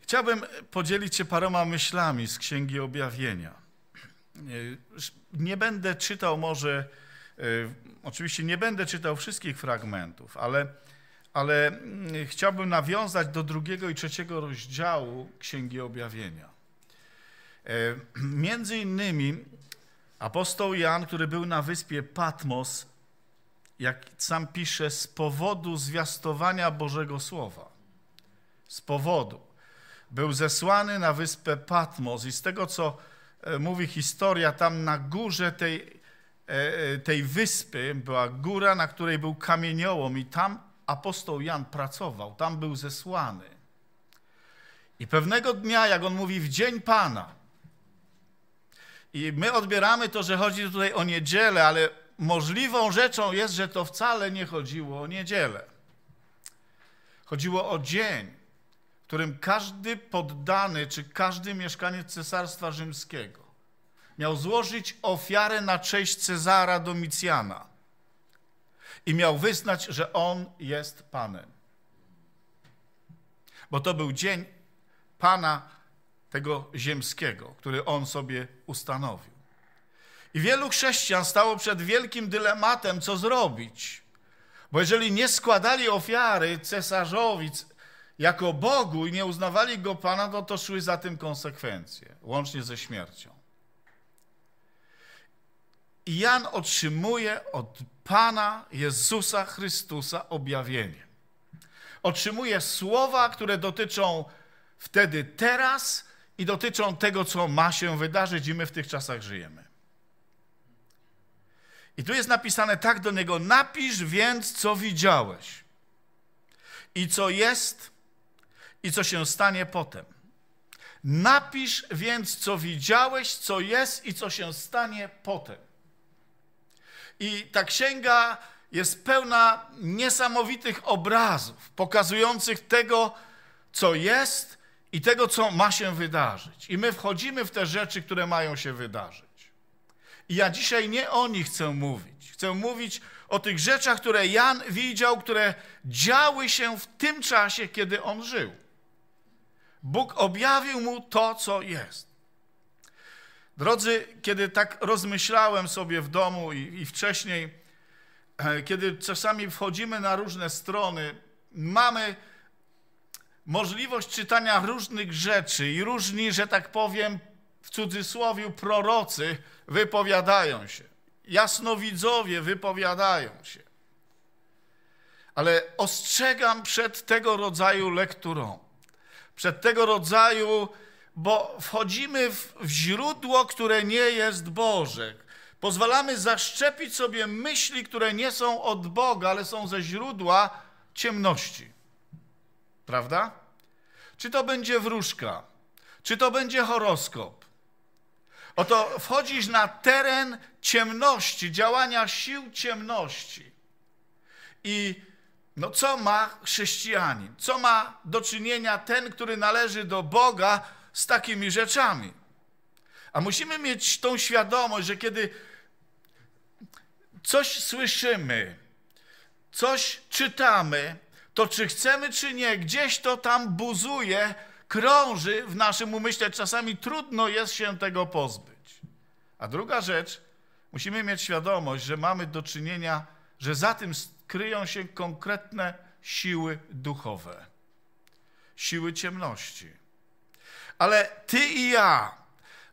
Chciałbym podzielić się paroma myślami z Księgi Objawienia. Nie będę czytał może, e, oczywiście nie będę czytał wszystkich fragmentów, ale, ale mm, chciałbym nawiązać do drugiego i trzeciego rozdziału Księgi Objawienia. E, między innymi apostoł Jan, który był na wyspie Patmos, jak sam pisze, z powodu zwiastowania Bożego Słowa. Z powodu był zesłany na wyspę Patmos i z tego, co e, mówi historia, tam na górze tej, e, e, tej wyspy była góra, na której był kamieniołom i tam apostoł Jan pracował, tam był zesłany. I pewnego dnia, jak on mówi, w dzień Pana, i my odbieramy to, że chodzi tutaj o niedzielę, ale możliwą rzeczą jest, że to wcale nie chodziło o niedzielę. Chodziło o dzień w którym każdy poddany czy każdy mieszkaniec Cesarstwa Rzymskiego miał złożyć ofiarę na cześć Cezara Domicjana i miał wyznać, że on jest Panem. Bo to był dzień Pana tego ziemskiego, który on sobie ustanowił. I wielu chrześcijan stało przed wielkim dylematem, co zrobić. Bo jeżeli nie składali ofiary cesarzowi, jako Bogu i nie uznawali go Pana, no to szły za tym konsekwencje, łącznie ze śmiercią. I Jan otrzymuje od Pana Jezusa Chrystusa objawienie. Otrzymuje słowa, które dotyczą wtedy, teraz i dotyczą tego, co ma się wydarzyć, i my w tych czasach żyjemy. I tu jest napisane tak do niego: Napisz więc, co widziałeś i co jest i co się stanie potem. Napisz więc, co widziałeś, co jest i co się stanie potem. I ta księga jest pełna niesamowitych obrazów, pokazujących tego, co jest i tego, co ma się wydarzyć. I my wchodzimy w te rzeczy, które mają się wydarzyć. I ja dzisiaj nie o nich chcę mówić. Chcę mówić o tych rzeczach, które Jan widział, które działy się w tym czasie, kiedy on żył. Bóg objawił mu to, co jest. Drodzy, kiedy tak rozmyślałem sobie w domu i, i wcześniej, e, kiedy czasami wchodzimy na różne strony, mamy możliwość czytania różnych rzeczy i różni, że tak powiem, w cudzysłowie prorocy wypowiadają się. Jasnowidzowie wypowiadają się. Ale ostrzegam przed tego rodzaju lekturą przed tego rodzaju, bo wchodzimy w, w źródło, które nie jest Boże. Pozwalamy zaszczepić sobie myśli, które nie są od Boga, ale są ze źródła ciemności. Prawda? Czy to będzie wróżka? Czy to będzie horoskop? Oto wchodzisz na teren ciemności, działania sił ciemności. I no co ma chrześcijanin? Co ma do czynienia ten, który należy do Boga z takimi rzeczami? A musimy mieć tą świadomość, że kiedy coś słyszymy, coś czytamy, to czy chcemy, czy nie, gdzieś to tam buzuje, krąży w naszym umyśle. Czasami trudno jest się tego pozbyć. A druga rzecz, musimy mieć świadomość, że mamy do czynienia, że za tym kryją się konkretne siły duchowe, siły ciemności. Ale ty i ja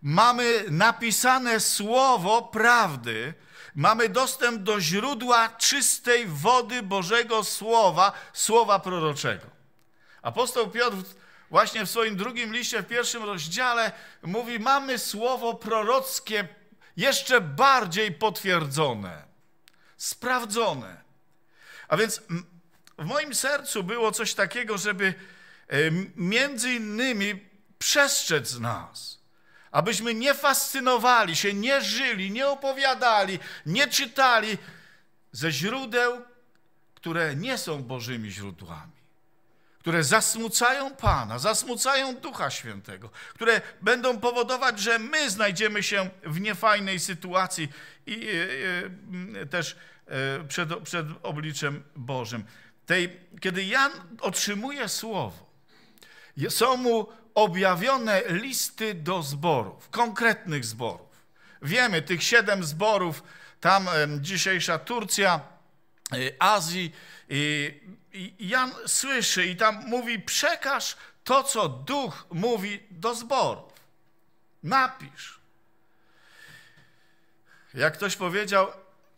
mamy napisane słowo prawdy, mamy dostęp do źródła czystej wody Bożego Słowa, słowa proroczego. Apostoł Piotr właśnie w swoim drugim liście, w pierwszym rozdziale, mówi: Mamy słowo prorockie jeszcze bardziej potwierdzone, sprawdzone. A więc w moim sercu było coś takiego, żeby e, między innymi przestrzec nas, abyśmy nie fascynowali się, nie żyli, nie opowiadali, nie czytali ze źródeł, które nie są Bożymi źródłami, które zasmucają Pana, zasmucają Ducha Świętego, które będą powodować, że my znajdziemy się w niefajnej sytuacji i, i, e, i e, też E, przed, przed obliczem Bożym. Tej, kiedy Jan otrzymuje słowo, są mu objawione listy do zborów, konkretnych zborów. Wiemy, tych siedem zborów, tam dzisiejsza Turcja, e, Azji, i Jan słyszy i tam mówi: przekaż to, co duch mówi do zborów. Napisz. Jak ktoś powiedział,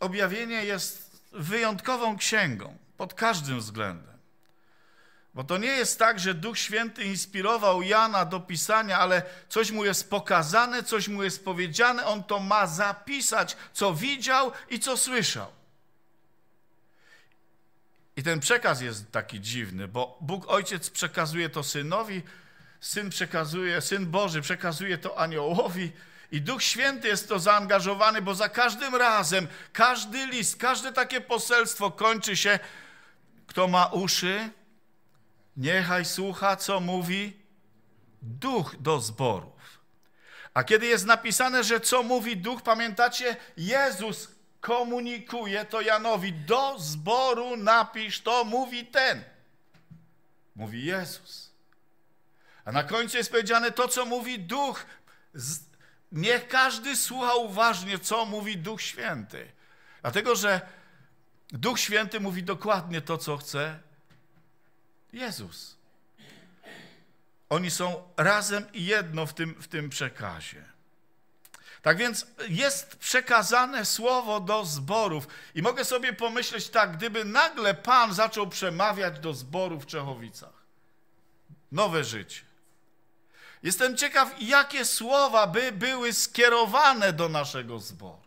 objawienie jest wyjątkową księgą pod każdym względem. Bo to nie jest tak, że Duch Święty inspirował Jana do pisania, ale coś mu jest pokazane, coś mu jest powiedziane, on to ma zapisać, co widział i co słyszał. I ten przekaz jest taki dziwny, bo Bóg Ojciec przekazuje to synowi, syn przekazuje, syn Boży przekazuje to aniołowi, i Duch Święty jest to zaangażowany, bo za każdym razem, każdy list, każde takie poselstwo kończy się, kto ma uszy, niechaj słucha, co mówi Duch do zborów. A kiedy jest napisane, że co mówi Duch, pamiętacie, Jezus komunikuje to Janowi, do zboru napisz to, mówi ten. Mówi Jezus. A na końcu jest powiedziane to, co mówi Duch niech każdy słucha uważnie, co mówi Duch Święty. Dlatego, że Duch Święty mówi dokładnie to, co chce Jezus. Oni są razem i jedno w tym, w tym przekazie. Tak więc jest przekazane słowo do zborów. I mogę sobie pomyśleć tak, gdyby nagle Pan zaczął przemawiać do zborów w Czechowicach. Nowe życie. Jestem ciekaw, jakie słowa by były skierowane do naszego zboru.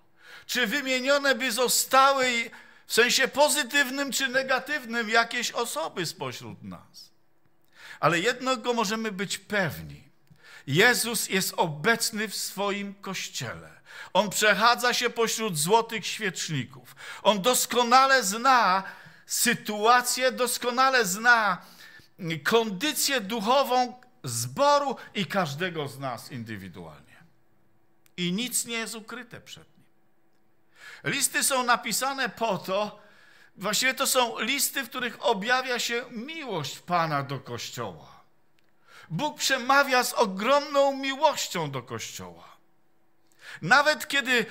Czy wymienione by zostały w sensie pozytywnym czy negatywnym jakieś osoby spośród nas. Ale jednego możemy być pewni. Jezus jest obecny w swoim kościele. On przechadza się pośród złotych świeczników. On doskonale zna sytuację, doskonale zna kondycję duchową zboru i każdego z nas indywidualnie. I nic nie jest ukryte przed nim. Listy są napisane po to, właściwie to są listy, w których objawia się miłość Pana do Kościoła. Bóg przemawia z ogromną miłością do Kościoła. Nawet kiedy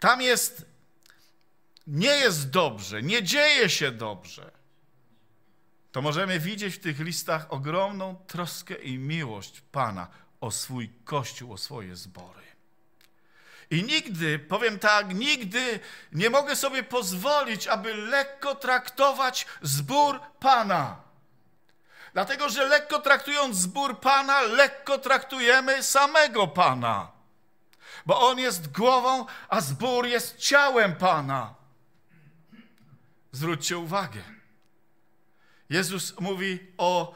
tam jest, nie jest dobrze, nie dzieje się dobrze, to możemy widzieć w tych listach ogromną troskę i miłość Pana o swój Kościół, o swoje zbory. I nigdy, powiem tak, nigdy nie mogę sobie pozwolić, aby lekko traktować zbór Pana. Dlatego, że lekko traktując zbór Pana, lekko traktujemy samego Pana. Bo On jest głową, a zbór jest ciałem Pana. Zwróćcie uwagę. Jezus mówi o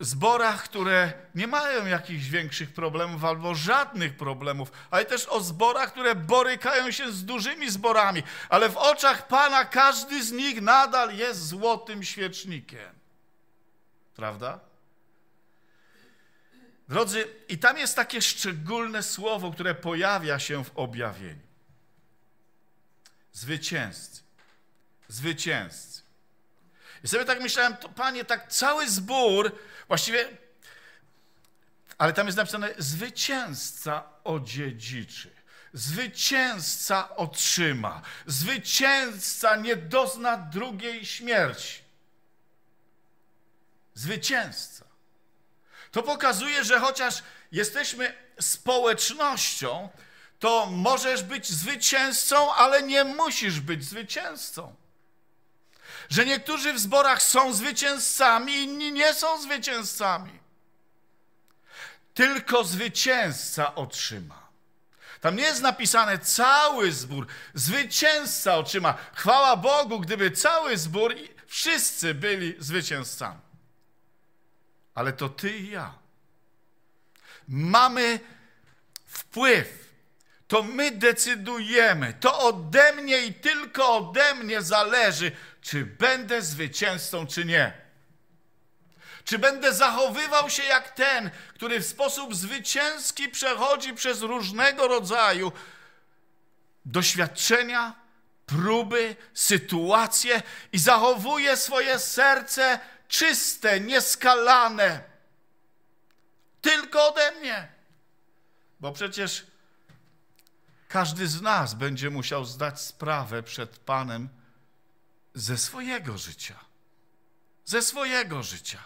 zborach, które nie mają jakichś większych problemów albo żadnych problemów, ale też o zborach, które borykają się z dużymi zborami, ale w oczach Pana każdy z nich nadal jest złotym świecznikiem. Prawda? Drodzy, i tam jest takie szczególne słowo, które pojawia się w objawieniu. Zwycięzcy. Zwycięzcy. I sobie tak myślałem, to panie, tak cały zbór, właściwie, ale tam jest napisane, zwycięzca odziedziczy. Zwycięzca otrzyma. Zwycięzca nie dozna drugiej śmierci. Zwycięzca. To pokazuje, że chociaż jesteśmy społecznością, to możesz być zwycięzcą, ale nie musisz być zwycięzcą. Że niektórzy w zborach są zwycięzcami, inni nie są zwycięzcami. Tylko zwycięzca otrzyma. Tam nie jest napisane cały zbór. Zwycięzca otrzyma. Chwała Bogu, gdyby cały zbór i wszyscy byli zwycięzcami. Ale to ty i ja. Mamy wpływ. To my decydujemy. To ode mnie i tylko ode mnie zależy, czy będę zwycięzcą, czy nie. Czy będę zachowywał się jak ten, który w sposób zwycięski przechodzi przez różnego rodzaju doświadczenia, próby, sytuacje i zachowuje swoje serce czyste, nieskalane. Tylko ode mnie. Bo przecież każdy z nas będzie musiał zdać sprawę przed Panem ze swojego życia. Ze swojego życia.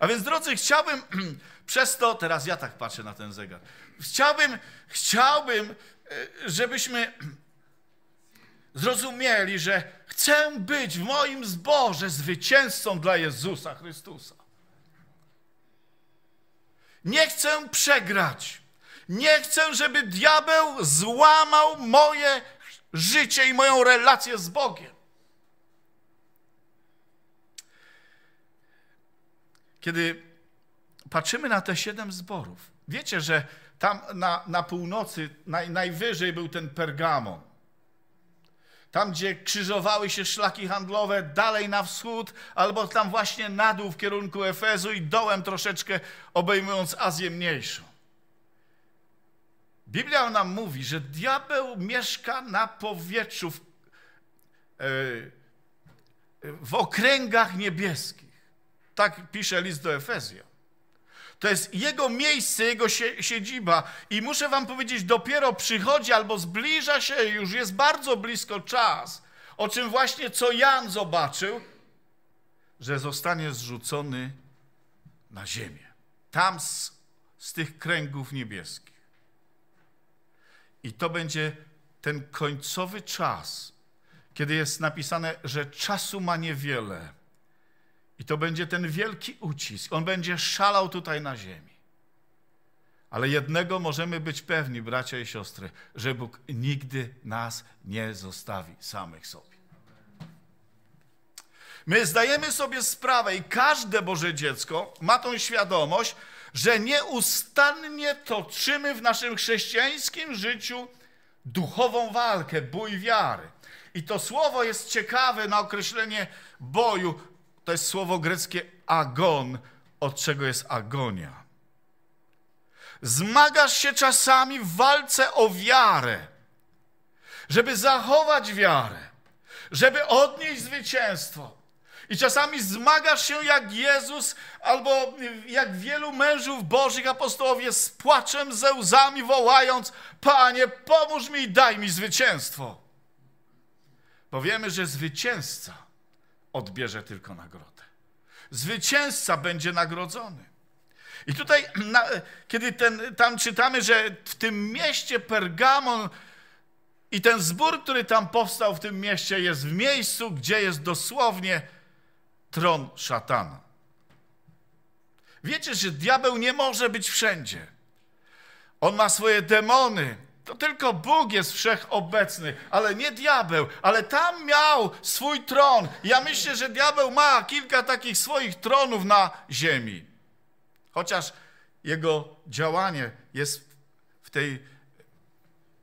A więc, drodzy, chciałbym przez to, teraz ja tak patrzę na ten zegar, chciałbym, chciałbym, e, żebyśmy zrozumieli, że chcę być w moim zborze zwycięzcą dla Jezusa Chrystusa. Nie chcę przegrać. Nie chcę, żeby diabeł złamał moje życie i moją relację z Bogiem. Kiedy patrzymy na te siedem zborów, wiecie, że tam na, na północy naj, najwyżej był ten Pergamon. Tam, gdzie krzyżowały się szlaki handlowe, dalej na wschód, albo tam właśnie na dół w kierunku Efezu i dołem troszeczkę obejmując Azję Mniejszą. Biblia nam mówi, że diabeł mieszka na powietrzu w, e, w okręgach niebieskich. Tak pisze list do Efezja. To jest jego miejsce, jego siedziba. I muszę wam powiedzieć, dopiero przychodzi albo zbliża się, już jest bardzo blisko czas, o czym właśnie co Jan zobaczył, że zostanie zrzucony na ziemię. Tam z, z tych kręgów niebieskich. I to będzie ten końcowy czas, kiedy jest napisane, że czasu ma niewiele i to będzie ten wielki ucisk. On będzie szalał tutaj na ziemi. Ale jednego możemy być pewni, bracia i siostry, że Bóg nigdy nas nie zostawi samych sobie. My zdajemy sobie sprawę i każde Boże dziecko ma tą świadomość, że nieustannie toczymy w naszym chrześcijańskim życiu duchową walkę, bój wiary. I to słowo jest ciekawe na określenie boju to jest słowo greckie agon, od czego jest agonia. Zmagasz się czasami w walce o wiarę, żeby zachować wiarę, żeby odnieść zwycięstwo. I czasami zmagasz się jak Jezus, albo jak wielu mężów bożych apostołowie z płaczem, ze łzami wołając: Panie, pomóż mi i daj mi zwycięstwo. Powiemy, że zwycięzca odbierze tylko nagrodę. Zwycięzca będzie nagrodzony. I tutaj, na, kiedy ten, tam czytamy, że w tym mieście Pergamon i ten zbór, który tam powstał w tym mieście, jest w miejscu, gdzie jest dosłownie tron szatana. Wiecie, że diabeł nie może być wszędzie. On ma swoje demony, to tylko Bóg jest wszechobecny, ale nie diabeł, ale tam miał swój tron. Ja myślę, że diabeł ma kilka takich swoich tronów na ziemi. Chociaż jego działanie jest w, tej,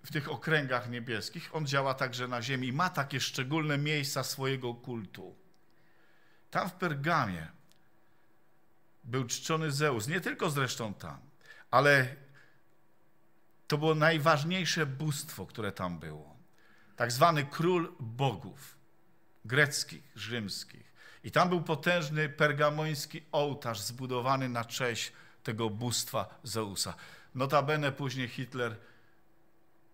w tych okręgach niebieskich, on działa także na ziemi, ma takie szczególne miejsca swojego kultu. Tam w Pergamie był czczony Zeus, nie tylko zresztą tam, ale to było najważniejsze bóstwo, które tam było. Tak zwany król bogów greckich, rzymskich. I tam był potężny pergamoński ołtarz zbudowany na cześć tego bóstwa Zeusa. Notabene później Hitler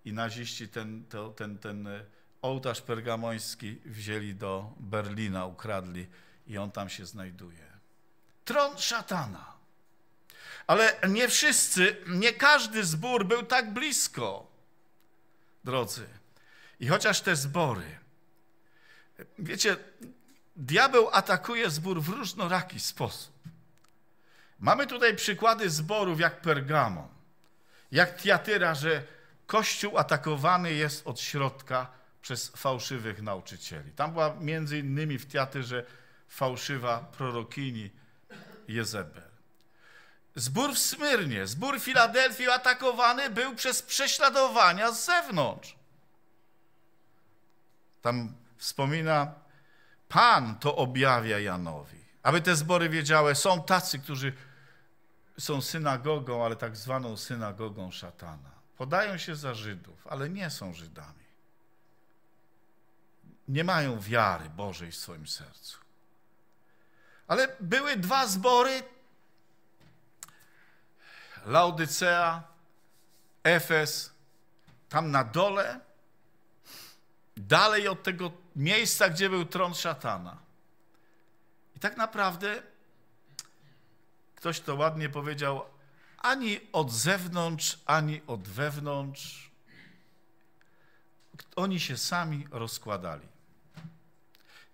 i naziści ten, to, ten, ten e, ołtarz pergamoński wzięli do Berlina, ukradli i on tam się znajduje. Tron szatana. Ale nie wszyscy, nie każdy zbór był tak blisko, drodzy. I chociaż te zbory, wiecie, diabeł atakuje zbór w różnoraki sposób. Mamy tutaj przykłady zborów jak Pergamon, jak Tiatyra, że Kościół atakowany jest od środka przez fałszywych nauczycieli. Tam była między innymi w Tiatyrze fałszywa prorokini Jezebel. Zbór w Smyrnie, zbór Filadelfii atakowany był przez prześladowania z zewnątrz. Tam wspomina, Pan to objawia Janowi, aby te zbory wiedziały, są tacy, którzy są synagogą, ale tak zwaną synagogą szatana. Podają się za Żydów, ale nie są Żydami. Nie mają wiary Bożej w swoim sercu. Ale były dwa zbory Laodycea, Efes, tam na dole, dalej od tego miejsca, gdzie był tron szatana. I tak naprawdę ktoś to ładnie powiedział, ani od zewnątrz, ani od wewnątrz. Oni się sami rozkładali.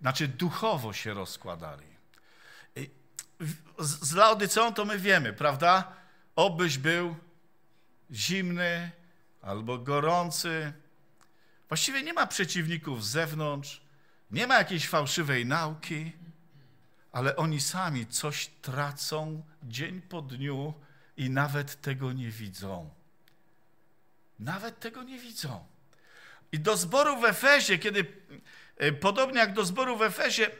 Znaczy duchowo się rozkładali. Z Laodyceą to my wiemy, prawda? Obyś był zimny albo gorący. Właściwie nie ma przeciwników z zewnątrz, nie ma jakiejś fałszywej nauki, ale oni sami coś tracą dzień po dniu i nawet tego nie widzą. Nawet tego nie widzą. I do zboru w Efezie, kiedy e, podobnie jak do zboru w Efezie,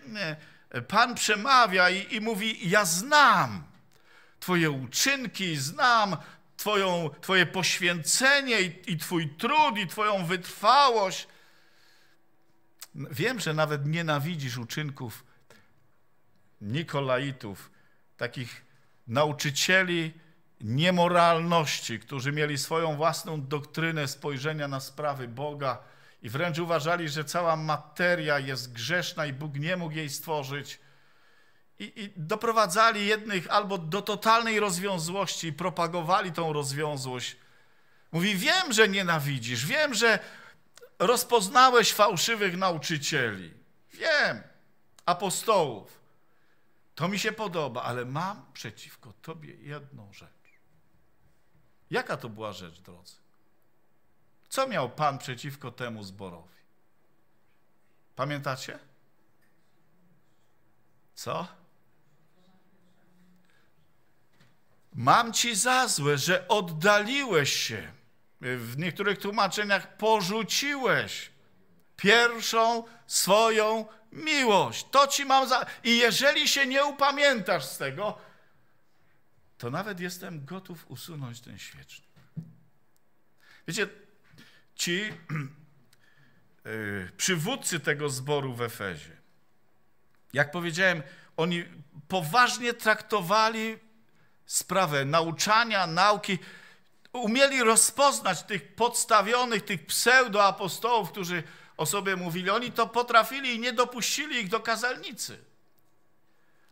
e, Pan przemawia i, i mówi: Ja znam. Twoje uczynki, znam twoją, Twoje poświęcenie i, i Twój trud, i Twoją wytrwałość. Wiem, że nawet nienawidzisz uczynków Nikolaitów, takich nauczycieli niemoralności, którzy mieli swoją własną doktrynę spojrzenia na sprawy Boga i wręcz uważali, że cała materia jest grzeszna i Bóg nie mógł jej stworzyć i, i doprowadzali jednych albo do totalnej rozwiązłości, propagowali tą rozwiązłość. Mówi, wiem, że nienawidzisz, wiem, że rozpoznałeś fałszywych nauczycieli, wiem, apostołów. To mi się podoba, ale mam przeciwko tobie jedną rzecz. Jaka to była rzecz, drodzy? Co miał Pan przeciwko temu zborowi? Pamiętacie? Co? Mam ci za złe, że oddaliłeś się. W niektórych tłumaczeniach porzuciłeś pierwszą swoją miłość. To ci mam za. I jeżeli się nie upamiętasz z tego, to nawet jestem gotów usunąć ten świecznik. Wiecie, ci e, przywódcy tego zboru w Efezie, jak powiedziałem, oni poważnie traktowali sprawę nauczania, nauki. Umieli rozpoznać tych podstawionych, tych pseudoapostołów, którzy o sobie mówili. Oni to potrafili i nie dopuścili ich do kazalnicy.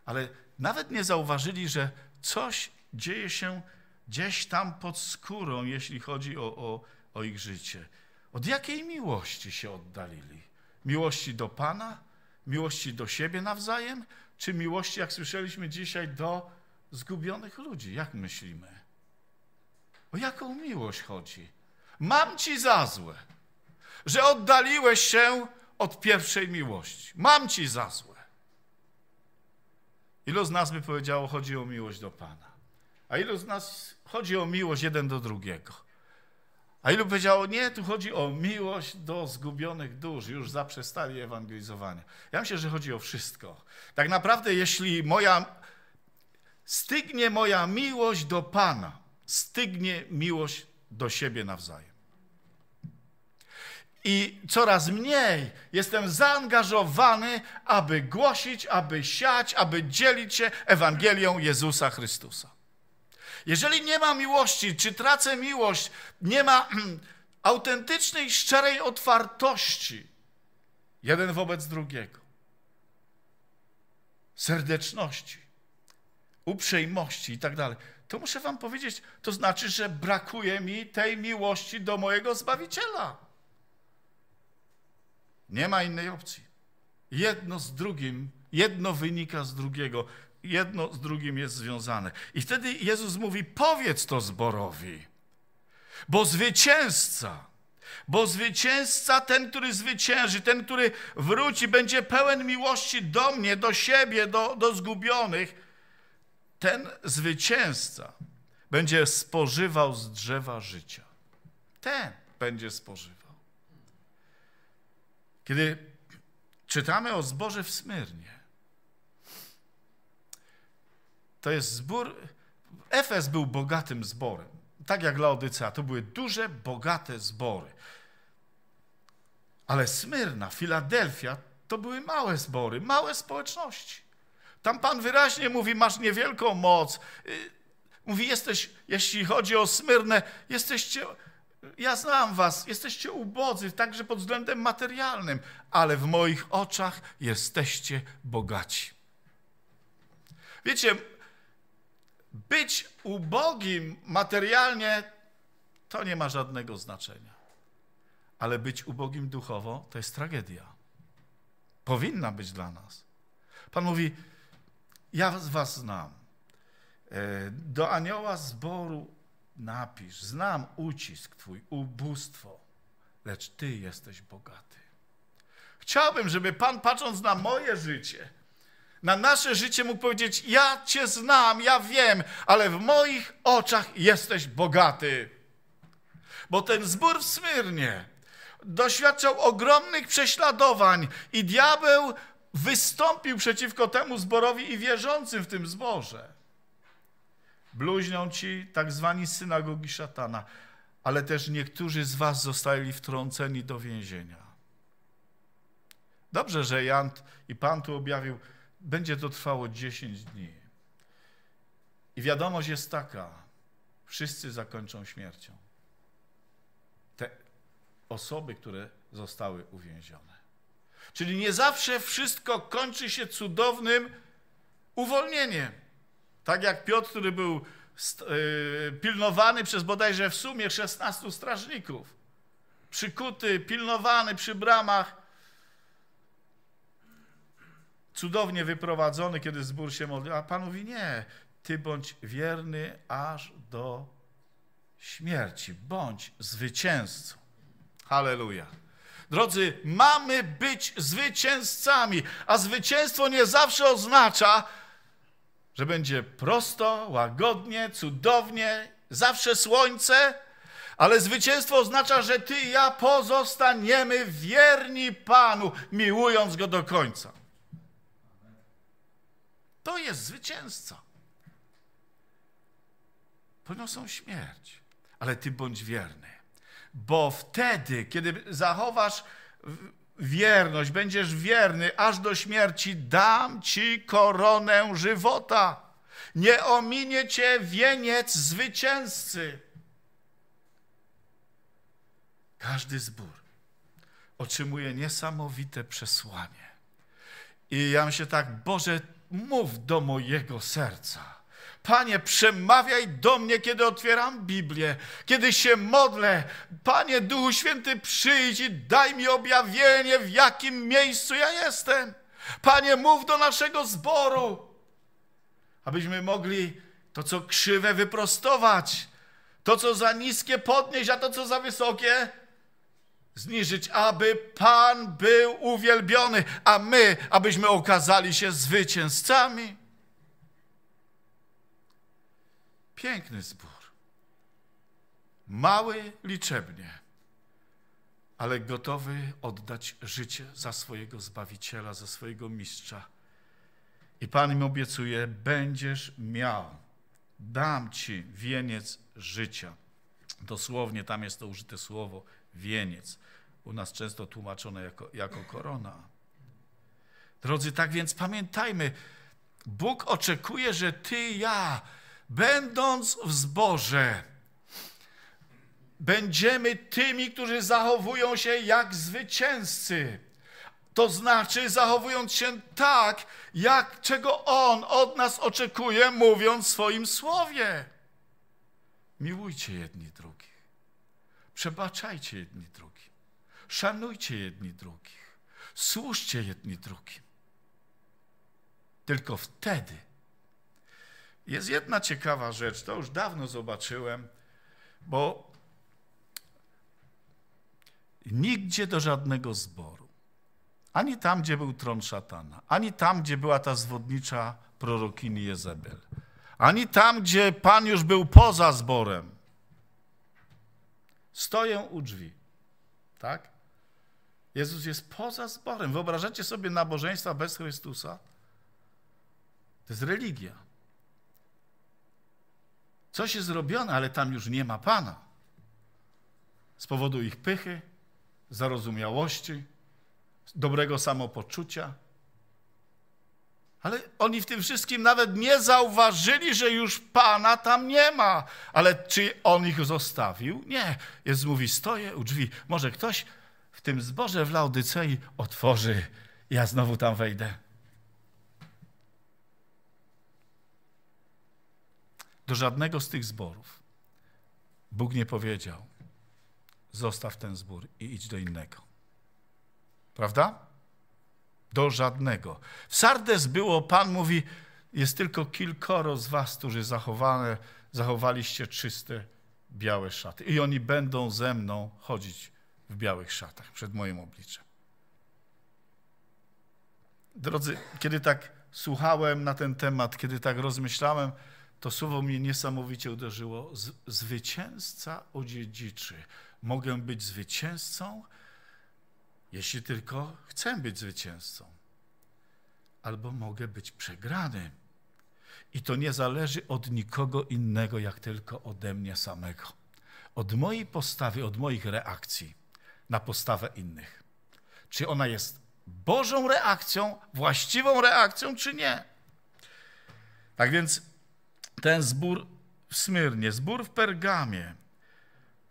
Ale nawet nie zauważyli, że coś dzieje się gdzieś tam pod skórą, jeśli chodzi o, o, o ich życie. Od jakiej miłości się oddalili? Miłości do Pana? Miłości do siebie nawzajem? Czy miłości, jak słyszeliśmy dzisiaj, do zgubionych ludzi. Jak myślimy? O jaką miłość chodzi? Mam ci za złe, że oddaliłeś się od pierwszej miłości. Mam ci za złe. Ilu z nas by powiedziało, chodzi o miłość do Pana? A ilu z nas chodzi o miłość jeden do drugiego? A ilu powiedziało, nie, tu chodzi o miłość do zgubionych dusz, już zaprzestali ewangelizowania. Ja myślę, że chodzi o wszystko. Tak naprawdę, jeśli moja Stygnie moja miłość do Pana, stygnie miłość do siebie nawzajem. I coraz mniej jestem zaangażowany, aby głosić, aby siać, aby dzielić się Ewangelią Jezusa Chrystusa. Jeżeli nie ma miłości, czy tracę miłość, nie ma autentycznej, szczerej otwartości jeden wobec drugiego, serdeczności, uprzejmości i tak dalej, to muszę wam powiedzieć, to znaczy, że brakuje mi tej miłości do mojego Zbawiciela. Nie ma innej opcji. Jedno z drugim, jedno wynika z drugiego, jedno z drugim jest związane. I wtedy Jezus mówi: Powiedz to zborowi, bo zwycięzca, bo zwycięzca, ten, który zwycięży, ten, który wróci, będzie pełen miłości do mnie, do siebie, do, do zgubionych ten zwycięzca będzie spożywał z drzewa życia. Ten będzie spożywał. Kiedy czytamy o zborze w Smyrnie, to jest zbór. Efes był bogatym zborem. Tak jak Laodycea, to były duże, bogate zbory. Ale Smyrna, Filadelfia to były małe zbory, małe społeczności. Tam Pan wyraźnie mówi, masz niewielką moc. Y, mówi, jesteś, jeśli chodzi o Smyrnę, jesteście, ja znam was, jesteście ubodzy, także pod względem materialnym, ale w moich oczach jesteście bogaci. Wiecie, być ubogim materialnie to nie ma żadnego znaczenia. Ale być ubogim duchowo to jest tragedia. Powinna być dla nas. Pan mówi, ja was znam. E, do anioła zboru napisz, znam ucisk twój, ubóstwo, lecz ty jesteś bogaty. Chciałbym, żeby Pan patrząc na moje życie, na nasze życie mógł powiedzieć: Ja Cię znam, ja wiem, ale w moich oczach jesteś bogaty. Bo ten zbór w Smyrnie doświadczał ogromnych prześladowań i diabeł wystąpił przeciwko temu zborowi i wierzącym w tym zborze. Bluźnią ci tak zwani synagogi szatana, ale też niektórzy z was zostali wtrąceni do więzienia. Dobrze, że Jan i Pan tu objawił, będzie to trwało 10 dni. I wiadomość jest taka, wszyscy zakończą śmiercią. Te osoby, które zostały uwięzione. Czyli nie zawsze wszystko kończy się cudownym uwolnieniem. Tak jak Piotr, który był y, pilnowany przez bodajże w sumie 16 strażników. Przykuty, pilnowany przy bramach. Cudownie wyprowadzony, kiedy zbór się modlił. A Pan mówi, nie, ty bądź wierny aż do śmierci. Bądź zwycięzcą. Halleluja. Drodzy, mamy być zwycięzcami, a zwycięstwo nie zawsze oznacza, że będzie prosto, łagodnie, cudownie, zawsze słońce, ale zwycięstwo oznacza, że ty i ja pozostaniemy wierni Panu, miłując Go do końca. To jest zwycięzca. Poniosą śmierć, ale ty bądź wierny. Bo wtedy, kiedy zachowasz wierność, będziesz wierny aż do śmierci, dam ci koronę żywota. Nie ominie cię wieniec zwycięzcy. Każdy zbór otrzymuje niesamowite przesłanie. I ja się tak, Boże, mów do mojego serca. Panie, przemawiaj do mnie, kiedy otwieram Biblię, kiedy się modlę. Panie, Duchu Święty, przyjdź i daj mi objawienie, w jakim miejscu ja jestem. Panie, mów do naszego zboru, abyśmy mogli to, co krzywe, wyprostować, to, co za niskie, podnieść, a to, co za wysokie, zniżyć, aby Pan był uwielbiony, a my, abyśmy okazali się zwycięzcami. piękny zbór. Mały liczebnie, ale gotowy oddać życie za swojego Zbawiciela, za swojego Mistrza. I Pan im obiecuje, będziesz miał, dam Ci wieniec życia. Dosłownie tam jest to użyte słowo wieniec. U nas często tłumaczone jako, jako korona. Drodzy, tak więc pamiętajmy, Bóg oczekuje, że Ty, ja, Będąc w zborze, będziemy tymi, którzy zachowują się jak zwycięzcy. To znaczy zachowując się tak, jak czego On od nas oczekuje, mówiąc swoim słowie. Miłujcie jedni drugich. Przebaczajcie jedni drugim. Szanujcie jedni drugich. Służcie jedni drugim. Tylko wtedy jest jedna ciekawa rzecz, to już dawno zobaczyłem, bo nigdzie do żadnego zboru, ani tam, gdzie był tron szatana, ani tam, gdzie była ta zwodnicza prorokini Jezebel, ani tam, gdzie Pan już był poza zborem, stoję u drzwi, tak? Jezus jest poza zborem. Wyobrażacie sobie nabożeństwa bez Chrystusa? To jest religia. Coś jest zrobione, ale tam już nie ma Pana. Z powodu ich pychy, zarozumiałości, dobrego samopoczucia. Ale oni w tym wszystkim nawet nie zauważyli, że już Pana tam nie ma. Ale czy On ich zostawił? Nie. Jest mówi, stoję u drzwi. Może ktoś w tym zboże w Laodycei otworzy. Ja znowu tam wejdę. do żadnego z tych zborów. Bóg nie powiedział, zostaw ten zbór i idź do innego. Prawda? Do żadnego. W Sardes było, Pan mówi, jest tylko kilkoro z was, którzy zachowane, zachowaliście czyste, białe szaty. I oni będą ze mną chodzić w białych szatach przed moim obliczem. Drodzy, kiedy tak słuchałem na ten temat, kiedy tak rozmyślałem, to słowo mnie niesamowicie uderzyło. Zwycięzca odziedziczy. Mogę być zwycięzcą, jeśli tylko chcę być zwycięzcą. Albo mogę być przegrany. I to nie zależy od nikogo innego, jak tylko ode mnie samego. Od mojej postawy, od moich reakcji na postawę innych. Czy ona jest Bożą reakcją, właściwą reakcją, czy nie? Tak więc ten zbór w Smyrnie, zbór w Pergamie.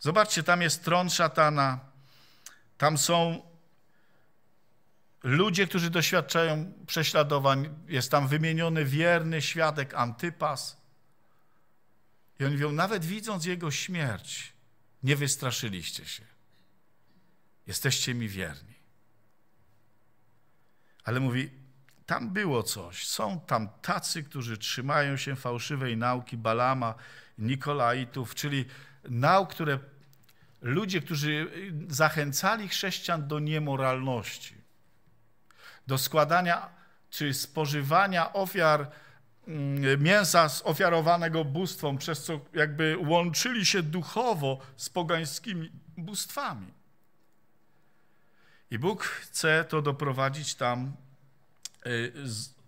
Zobaczcie, tam jest tron szatana, tam są ludzie, którzy doświadczają prześladowań, jest tam wymieniony wierny świadek Antypas. I oni mówią, nawet widząc jego śmierć, nie wystraszyliście się. Jesteście mi wierni. Ale mówi, tam było coś. Są tam tacy, którzy trzymają się fałszywej nauki Balama, Nikolaitów, czyli nauk, które ludzie, którzy zachęcali chrześcijan do niemoralności, do składania czy spożywania ofiar mm, mięsa ofiarowanego bóstwom, przez co jakby łączyli się duchowo z pogańskimi bóstwami. I Bóg chce to doprowadzić tam Y,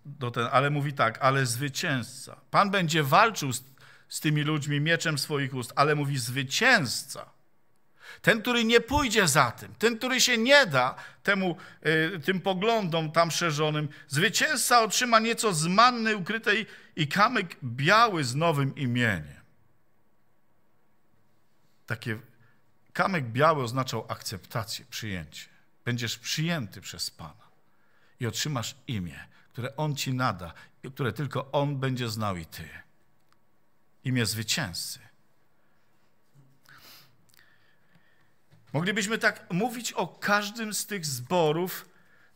do ten, ale mówi tak, ale zwycięzca. Pan będzie walczył z, z tymi ludźmi mieczem swoich ust, ale mówi zwycięzca. Ten, który nie pójdzie za tym, ten, który się nie da temu, y, tym poglądom tam szerzonym, zwycięzca otrzyma nieco z manny ukrytej i kamyk biały z nowym imieniem. Takie kamyk biały oznaczał akceptację, przyjęcie. Będziesz przyjęty przez Pana i otrzymasz imię, które On ci nada, które tylko On będzie znał i Ty. Imię zwycięzcy. Moglibyśmy tak mówić o każdym z tych zborów,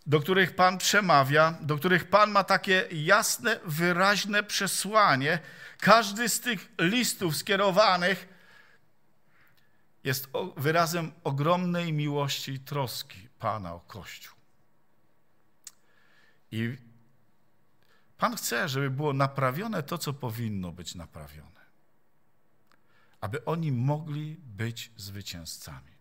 do których Pan przemawia, do których Pan ma takie jasne, wyraźne przesłanie. Każdy z tych listów skierowanych jest wyrazem ogromnej miłości i troski Pana o Kościół. I Pan chce, żeby było naprawione to, co powinno być naprawione. Aby oni mogli być zwycięzcami.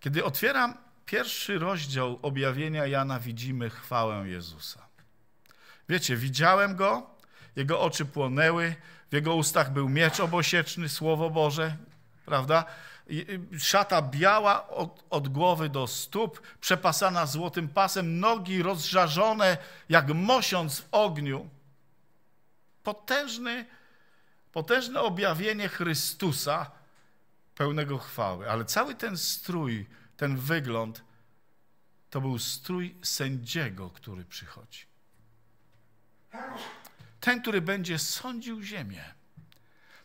Kiedy otwieram pierwszy rozdział objawienia Jana, widzimy chwałę Jezusa. Wiecie, widziałem go, jego oczy płonęły, w jego ustach był miecz obosieczny, słowo Boże, prawda? Szata biała od, od, głowy do stóp, przepasana złotym pasem, nogi rozżarzone jak mosiąc w ogniu. Potężny, potężne objawienie Chrystusa pełnego chwały. Ale cały ten strój, ten wygląd, to był strój sędziego, który przychodzi. Ten, który będzie sądził ziemię.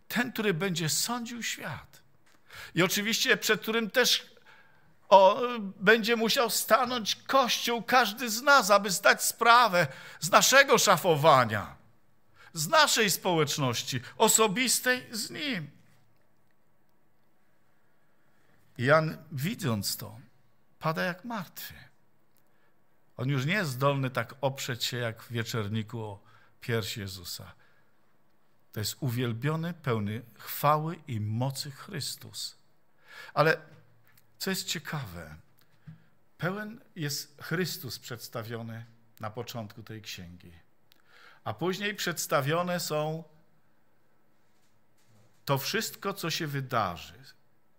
Ten, który będzie sądził świat. I oczywiście przed którym też o, będzie musiał stanąć Kościół, każdy z nas, aby zdać sprawę z naszego szafowania, z naszej społeczności, osobistej z Nim. Jan, widząc to, pada jak martwy. On już nie jest zdolny tak oprzeć się jak w wieczerniku o piersi Jezusa. To jest uwielbiony, pełny chwały i mocy Chrystus. Ale co jest ciekawe, pełen jest Chrystus przedstawiony na początku tej księgi, a później przedstawione są to wszystko, co się wydarzy.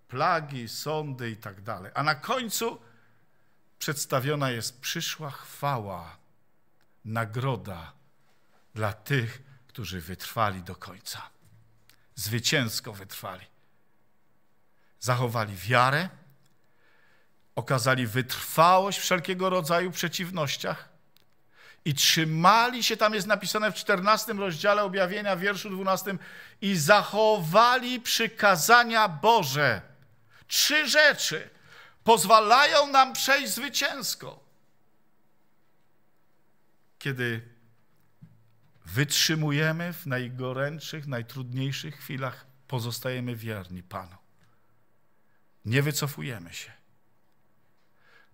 Plagi, sądy i tak dalej. A na końcu przedstawiona jest przyszła chwała, nagroda dla tych, którzy wytrwali do końca. Zwycięsko wytrwali. Zachowali wiarę, okazali wytrwałość wszelkiego rodzaju przeciwnościach i trzymali się, tam jest napisane w 14 rozdziale objawienia, wierszu 12, i zachowali przykazania Boże. Trzy rzeczy pozwalają nam przejść zwycięsko. Kiedy Wytrzymujemy w najgorętszych, najtrudniejszych chwilach, pozostajemy wierni Panu. Nie wycofujemy się.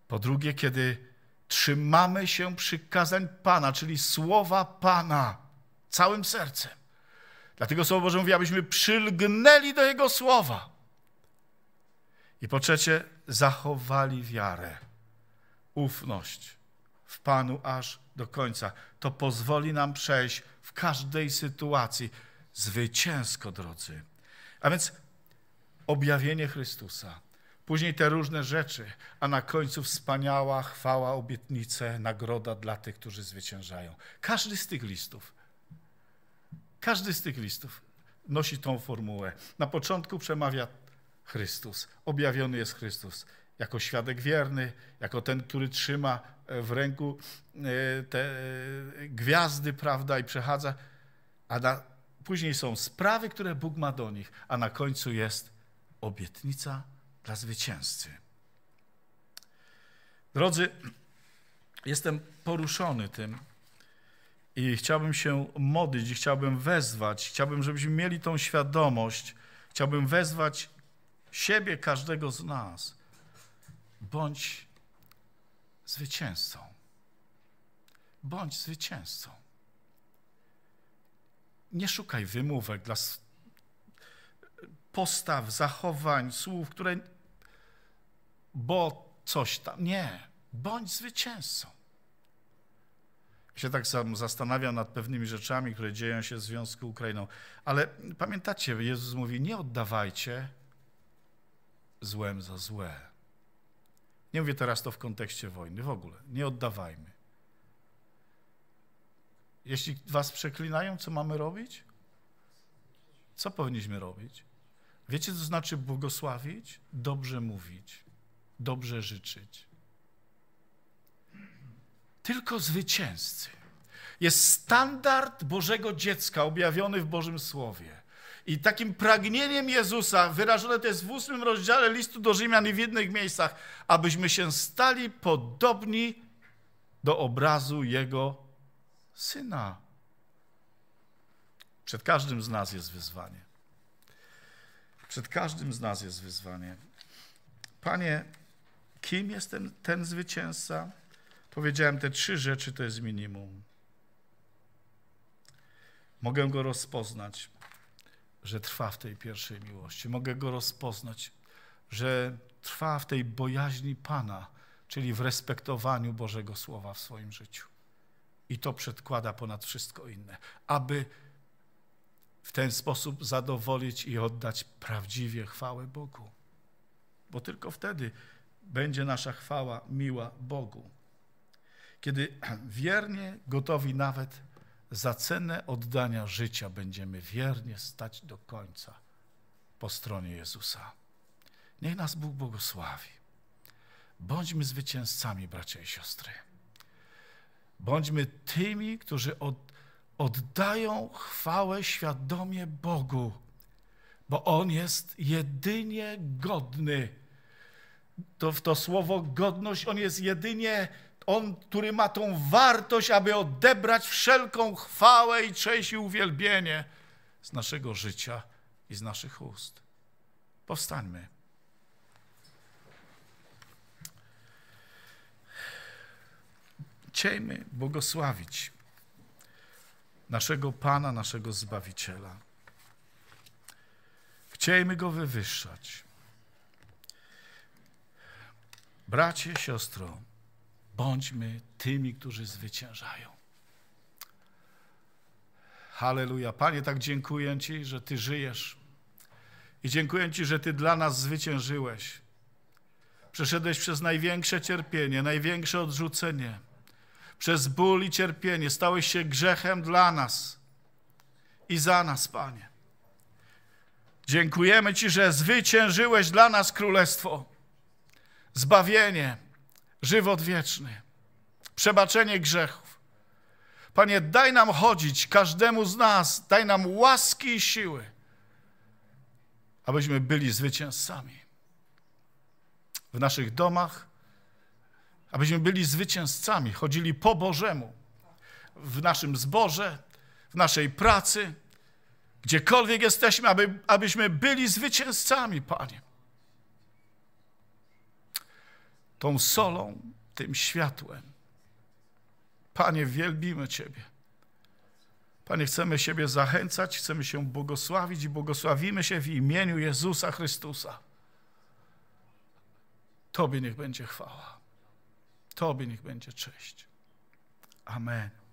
Po drugie, kiedy trzymamy się przykazań Pana, czyli słowa Pana całym sercem. Dlatego Słowo Boże mówi, abyśmy przylgnęli do Jego słowa. I po trzecie, zachowali wiarę, ufność w Panu aż do końca. To pozwoli nam przejść w każdej sytuacji zwycięsko, drodzy. A więc objawienie Chrystusa, później te różne rzeczy, a na końcu wspaniała chwała, obietnice, nagroda dla tych, którzy zwyciężają. Każdy z tych listów, każdy z tych listów nosi tą formułę. Na początku przemawia Chrystus, objawiony jest Chrystus jako świadek wierny, jako ten, który trzyma e, w ręku e, te e, gwiazdy, prawda, i przechadza. A na, później są sprawy, które Bóg ma do nich, a na końcu jest obietnica dla zwycięzcy. Drodzy, jestem poruszony tym i chciałbym się modlić, i chciałbym wezwać, chciałbym, żebyśmy mieli tą świadomość, chciałbym wezwać siebie, każdego z nas, Bądź zwycięzcą. Bądź zwycięzcą. Nie szukaj wymówek dla postaw, zachowań, słów, które. bo coś tam. Nie. Bądź zwycięzcą. Ja się tak sam zastanawiam nad pewnymi rzeczami, które dzieją się w związku z Ukrainą. Ale pamiętacie, Jezus mówi: nie oddawajcie złem za złe. Nie mówię teraz to w kontekście wojny, w ogóle. Nie oddawajmy. Jeśli was przeklinają, co mamy robić? Co powinniśmy robić? Wiecie, co znaczy błogosławić? Dobrze mówić, dobrze życzyć. Tylko zwycięzcy. Jest standard Bożego dziecka objawiony w Bożym Słowie. I takim pragnieniem Jezusa, wyrażone to jest w ósmym rozdziale listu do Rzymian i w innych miejscach, abyśmy się stali podobni do obrazu Jego Syna. Przed każdym z nas jest wyzwanie. Przed każdym z nas jest wyzwanie. Panie, kim jest ten zwycięzca? Powiedziałem, te trzy rzeczy to jest minimum. Mogę go rozpoznać że trwa w tej pierwszej miłości. Mogę go rozpoznać, że trwa w tej bojaźni Pana, czyli w respektowaniu Bożego Słowa w swoim życiu. I to przedkłada ponad wszystko inne, aby w ten sposób zadowolić i oddać prawdziwie chwałę Bogu. Bo tylko wtedy będzie nasza chwała miła Bogu. Kiedy wiernie, gotowi nawet za cenę oddania życia będziemy wiernie stać do końca po stronie Jezusa. Niech nas Bóg błogosławi. Bądźmy zwycięzcami, bracia i siostry. Bądźmy tymi, którzy od, oddają chwałę świadomie Bogu, bo On jest jedynie godny. To w to słowo godność, On jest jedynie godny on, który ma tą wartość, aby odebrać wszelką chwałę i cześć i uwielbienie z naszego życia i z naszych ust. Powstańmy. Chciejmy błogosławić naszego Pana, naszego Zbawiciela. Chciejmy Go wywyższać. Bracie, siostro, Bądźmy tymi, którzy zwyciężają. Halleluja. Panie, tak dziękuję Ci, że Ty żyjesz. I dziękuję Ci, że Ty dla nas zwyciężyłeś. Przeszedłeś przez największe cierpienie, największe odrzucenie. Przez ból i cierpienie stałeś się grzechem dla nas i za nas, Panie. Dziękujemy Ci, że zwyciężyłeś dla nas królestwo, zbawienie, żywot wieczny, przebaczenie grzechów. Panie, daj nam chodzić, każdemu z nas, daj nam łaski i siły, abyśmy byli zwycięzcami. W naszych domach, abyśmy byli zwycięzcami, chodzili po Bożemu, w naszym zboże, w naszej pracy, gdziekolwiek jesteśmy, aby, abyśmy byli zwycięzcami, Panie. tą solą, tym światłem. Panie, wielbimy Ciebie. Panie, chcemy siebie zachęcać, chcemy się błogosławić i błogosławimy się w imieniu Jezusa Chrystusa. Tobie niech będzie chwała. Tobie niech będzie cześć. Amen.